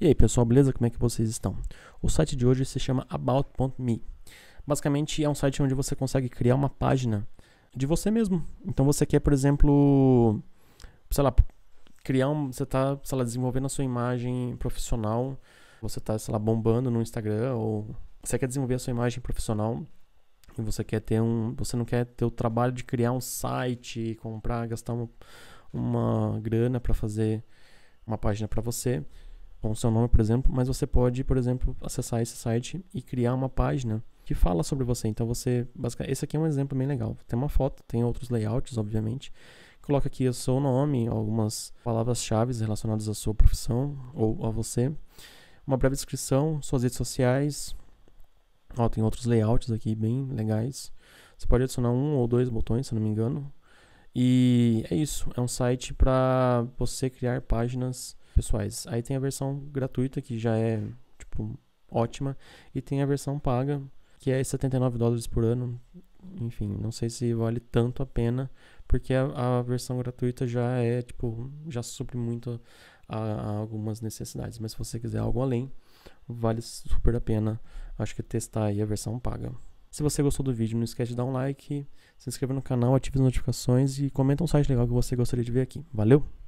E aí, pessoal, beleza? Como é que vocês estão? O site de hoje se chama about.me. Basicamente é um site onde você consegue criar uma página de você mesmo. Então você quer, por exemplo, sei lá, criar um, você está, sei lá, desenvolvendo a sua imagem profissional, você está, sei lá, bombando no Instagram ou você quer desenvolver a sua imagem profissional e você quer ter um, você não quer ter o trabalho de criar um site, comprar, gastar uma, uma grana para fazer uma página para você com o seu nome, por exemplo, mas você pode, por exemplo, acessar esse site e criar uma página que fala sobre você. Então você, basicamente, esse aqui é um exemplo bem legal. Tem uma foto, tem outros layouts, obviamente. Coloca aqui o seu nome, algumas palavras-chave relacionadas à sua profissão ou a você, uma breve descrição, suas redes sociais. Ó, tem outros layouts aqui bem legais. Você pode adicionar um ou dois botões, se não me engano. E é isso, é um site para você criar páginas pessoais. Aí tem a versão gratuita, que já é, tipo, ótima. E tem a versão paga, que é 79 dólares por ano. Enfim, não sei se vale tanto a pena, porque a, a versão gratuita já é, tipo, já supre muito a, a, algumas necessidades. Mas se você quiser algo além, vale super a pena, acho que testar aí a versão paga. Se você gostou do vídeo, não esquece de dar um like, se inscrever no canal, ative as notificações e comenta um site legal que você gostaria de ver aqui. Valeu!